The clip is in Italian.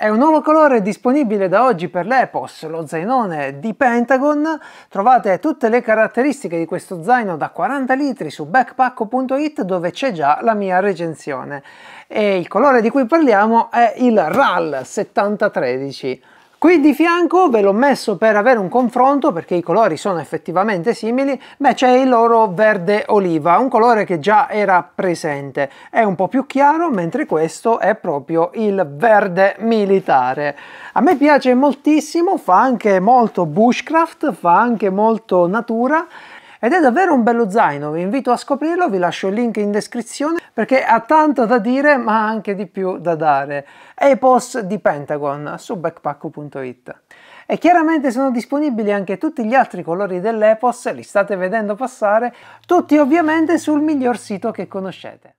È un nuovo colore disponibile da oggi per l'Epos, lo zainone di Pentagon. Trovate tutte le caratteristiche di questo zaino da 40 litri su backpacko.it dove c'è già la mia recensione. E il colore di cui parliamo è il RAL 7013. Qui di fianco ve l'ho messo per avere un confronto perché i colori sono effettivamente simili, beh c'è il loro verde oliva, un colore che già era presente, è un po' più chiaro mentre questo è proprio il verde militare. A me piace moltissimo, fa anche molto bushcraft, fa anche molto natura ed è davvero un bello zaino, vi invito a scoprirlo, vi lascio il link in descrizione perché ha tanto da dire ma anche di più da dare. EPOS di Pentagon su backpack.it. E chiaramente sono disponibili anche tutti gli altri colori dell'Epos, li state vedendo passare, tutti ovviamente sul miglior sito che conoscete.